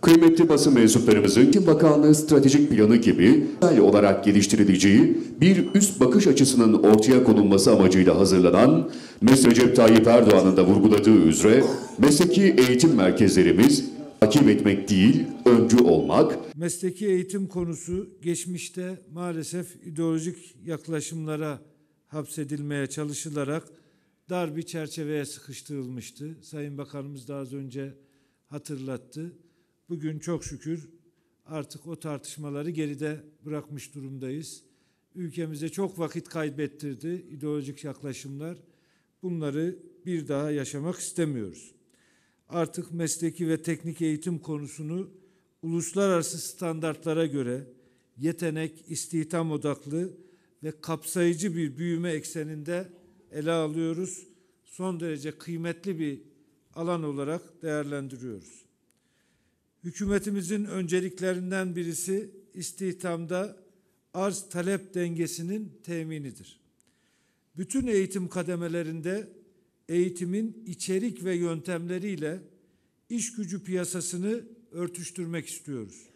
Kıymetli basın mensuplarımızın Kim Bakanlığı stratejik planı gibi olarak geliştirileceği bir üst bakış açısının ortaya konulması amacıyla hazırlanan Mes Recep Tayyip Erdoğan'ın da vurguladığı üzere mesleki eğitim merkezlerimiz takip etmek değil, öncü olmak. Mesleki eğitim konusu geçmişte maalesef ideolojik yaklaşımlara hapsedilmeye çalışılarak dar bir çerçeveye sıkıştırılmıştı. Sayın Bakanımız daha az önce hatırlattı. Bugün çok şükür artık o tartışmaları geride bırakmış durumdayız. Ülkemize çok vakit kaybettirdi ideolojik yaklaşımlar. Bunları bir daha yaşamak istemiyoruz. Artık mesleki ve teknik eğitim konusunu uluslararası standartlara göre yetenek, istihdam odaklı ve kapsayıcı bir büyüme ekseninde ele alıyoruz. Son derece kıymetli bir alan olarak değerlendiriyoruz. Hükümetimizin önceliklerinden birisi istihdamda arz talep dengesinin teminidir. Bütün eğitim kademelerinde eğitimin içerik ve yöntemleriyle iş gücü piyasasını örtüştürmek istiyoruz.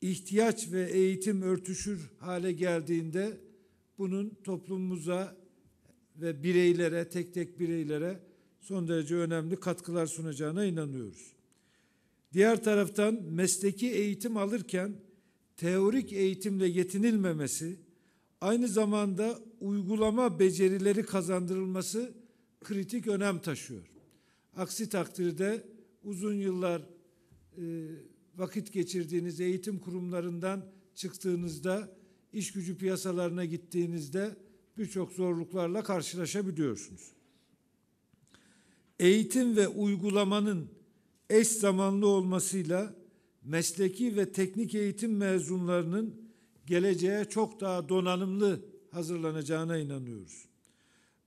İhtiyaç ve eğitim örtüşür hale geldiğinde bunun toplumumuza ve bireylere, tek tek bireylere son derece önemli katkılar sunacağına inanıyoruz. Diğer taraftan mesleki eğitim alırken teorik eğitimle yetinilmemesi, aynı zamanda uygulama becerileri kazandırılması kritik önem taşıyor. Aksi takdirde uzun yıllar e, vakit geçirdiğiniz eğitim kurumlarından çıktığınızda, iş gücü piyasalarına gittiğinizde birçok zorluklarla karşılaşabiliyorsunuz. Eğitim ve uygulamanın eş zamanlı olmasıyla mesleki ve teknik eğitim mezunlarının geleceğe çok daha donanımlı hazırlanacağına inanıyoruz.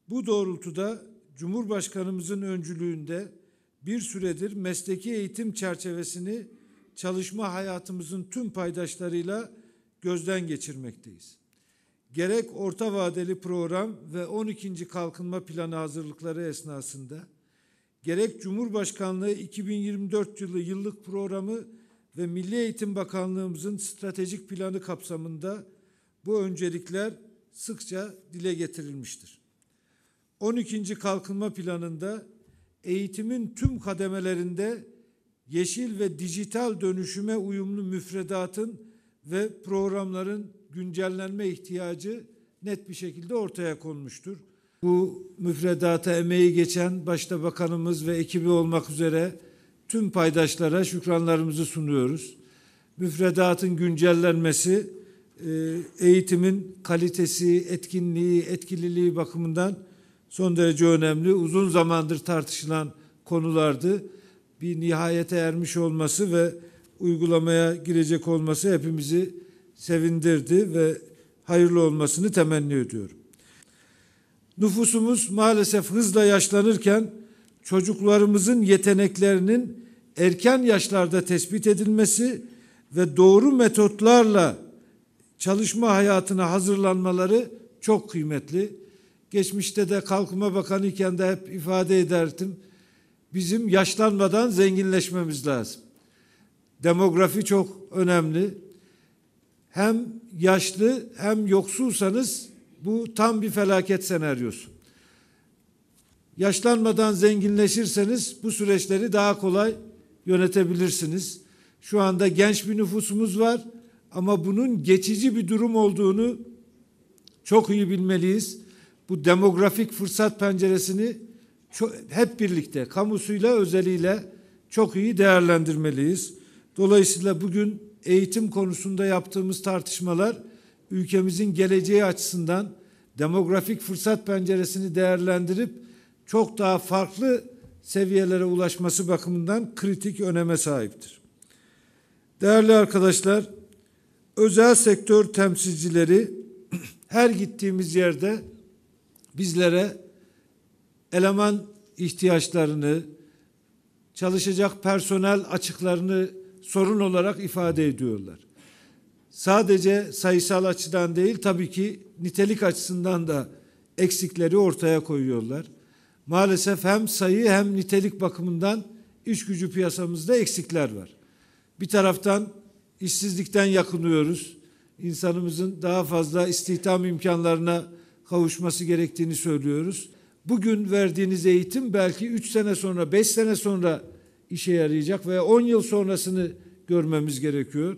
Bu doğrultuda Cumhurbaşkanımızın öncülüğünde bir süredir mesleki eğitim çerçevesini çalışma hayatımızın tüm paydaşlarıyla gözden geçirmekteyiz gerek orta vadeli program ve 12. kalkınma planı hazırlıkları esnasında gerek Cumhurbaşkanlığı 2024 yılı yıllık programı ve Milli Eğitim Bakanlığımızın stratejik planı kapsamında bu öncelikler sıkça dile getirilmiştir. 12. Kalkınma Planı'nda eğitimin tüm kademelerinde yeşil ve dijital dönüşüme uyumlu müfredatın ve programların güncellenme ihtiyacı net bir şekilde ortaya konmuştur. Bu müfredata emeği geçen başta bakanımız ve ekibi olmak üzere tüm paydaşlara şükranlarımızı sunuyoruz. Müfredatın güncellenmesi e, eğitimin kalitesi, etkinliği, etkililiği bakımından son derece önemli. Uzun zamandır tartışılan konulardı. Bir nihayete ermiş olması ve uygulamaya girecek olması hepimizi sevindirdi ve hayırlı olmasını temenni ediyorum. Nüfusumuz maalesef hızla yaşlanırken çocuklarımızın yeteneklerinin erken yaşlarda tespit edilmesi ve doğru metotlarla çalışma hayatına hazırlanmaları çok kıymetli. Geçmişte de Kalkınma Bakanı iken de hep ifade ederdim. Bizim yaşlanmadan zenginleşmemiz lazım. Demografi çok önemli hem yaşlı hem yoksulsanız bu tam bir felaket senaryosu. Yaşlanmadan zenginleşirseniz bu süreçleri daha kolay yönetebilirsiniz. Şu anda genç bir nüfusumuz var ama bunun geçici bir durum olduğunu çok iyi bilmeliyiz. Bu demografik fırsat penceresini çok, hep birlikte kamusuyla özeliyle çok iyi değerlendirmeliyiz. Dolayısıyla bugün eğitim konusunda yaptığımız tartışmalar ülkemizin geleceği açısından demografik fırsat penceresini değerlendirip çok daha farklı seviyelere ulaşması bakımından kritik öneme sahiptir. Değerli arkadaşlar, özel sektör temsilcileri her gittiğimiz yerde bizlere eleman ihtiyaçlarını, çalışacak personel açıklarını sorun olarak ifade ediyorlar. Sadece sayısal açıdan değil tabii ki nitelik açısından da eksikleri ortaya koyuyorlar. Maalesef hem sayı hem nitelik bakımından iş gücü piyasamızda eksikler var. Bir taraftan işsizlikten yakınıyoruz. İnsanımızın daha fazla istihdam imkanlarına kavuşması gerektiğini söylüyoruz. Bugün verdiğiniz eğitim belki 3 sene sonra, 5 sene sonra işe yarayacak ve 10 yıl sonrasını görmemiz gerekiyor.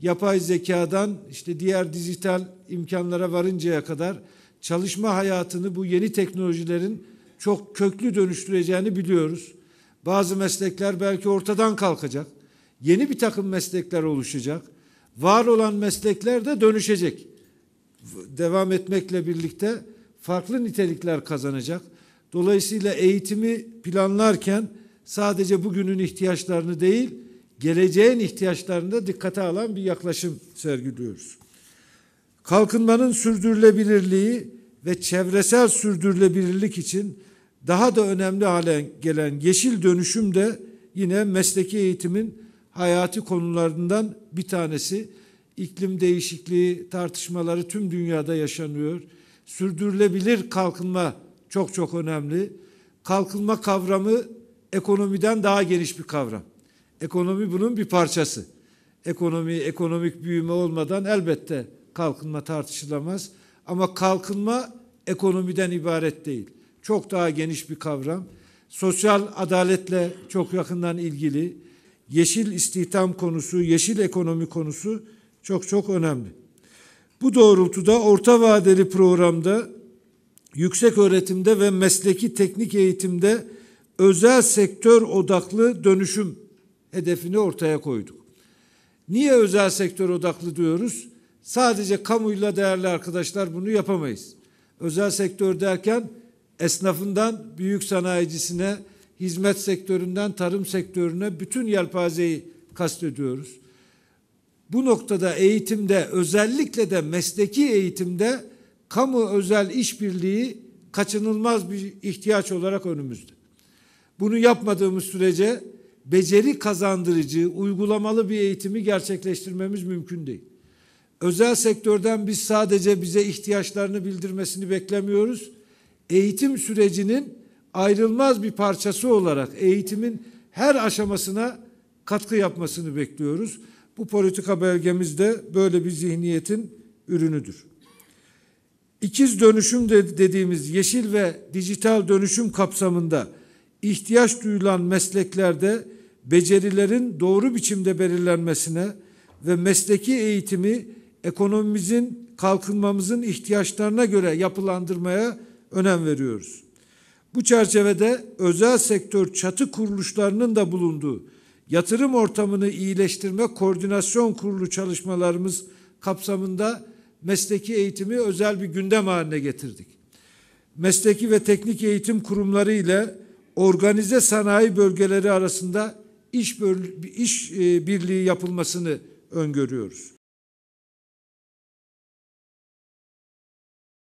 Yapay zekadan işte diğer dijital imkanlara varıncaya kadar çalışma hayatını bu yeni teknolojilerin çok köklü dönüştüreceğini biliyoruz. Bazı meslekler belki ortadan kalkacak. Yeni bir takım meslekler oluşacak. Var olan meslekler de dönüşecek. Devam etmekle birlikte farklı nitelikler kazanacak. Dolayısıyla eğitimi planlarken sadece bugünün ihtiyaçlarını değil, geleceğin ihtiyaçlarını da dikkate alan bir yaklaşım sergiliyoruz. Kalkınmanın sürdürülebilirliği ve çevresel sürdürülebilirlik için daha da önemli hale gelen yeşil dönüşüm de yine mesleki eğitimin hayati konularından bir tanesi. İklim değişikliği tartışmaları tüm dünyada yaşanıyor. Sürdürülebilir kalkınma çok çok önemli. Kalkınma kavramı ekonomiden daha geniş bir kavram. Ekonomi bunun bir parçası. Ekonomi, ekonomik büyüme olmadan elbette kalkınma tartışılamaz. Ama kalkınma ekonomiden ibaret değil. Çok daha geniş bir kavram. Sosyal adaletle çok yakından ilgili. Yeşil istihdam konusu, yeşil ekonomi konusu çok çok önemli. Bu doğrultuda orta vadeli programda yüksek öğretimde ve mesleki teknik eğitimde özel sektör odaklı dönüşüm hedefini ortaya koyduk. Niye özel sektör odaklı diyoruz? Sadece kamuyla değerli arkadaşlar bunu yapamayız. Özel sektör derken esnafından büyük sanayicisine, hizmet sektöründen tarım sektörüne bütün yelpazeyi kastediyoruz. Bu noktada eğitimde özellikle de mesleki eğitimde kamu özel işbirliği kaçınılmaz bir ihtiyaç olarak önümüzde. Bunu yapmadığımız sürece beceri kazandırıcı, uygulamalı bir eğitimi gerçekleştirmemiz mümkün değil. Özel sektörden biz sadece bize ihtiyaçlarını bildirmesini beklemiyoruz. Eğitim sürecinin ayrılmaz bir parçası olarak eğitimin her aşamasına katkı yapmasını bekliyoruz. Bu politika belgemizde böyle bir zihniyetin ürünüdür. İkiz dönüşüm dediğimiz yeşil ve dijital dönüşüm kapsamında ihtiyaç duyulan mesleklerde becerilerin doğru biçimde belirlenmesine ve mesleki eğitimi ekonomimizin kalkınmamızın ihtiyaçlarına göre yapılandırmaya önem veriyoruz. Bu çerçevede özel sektör çatı kuruluşlarının da bulunduğu yatırım ortamını iyileştirme koordinasyon kurulu çalışmalarımız kapsamında mesleki eğitimi özel bir gündem haline getirdik. Mesleki ve teknik eğitim kurumları ile organize sanayi bölgeleri arasında iş, iş e, birliği yapılmasını öngörüyoruz.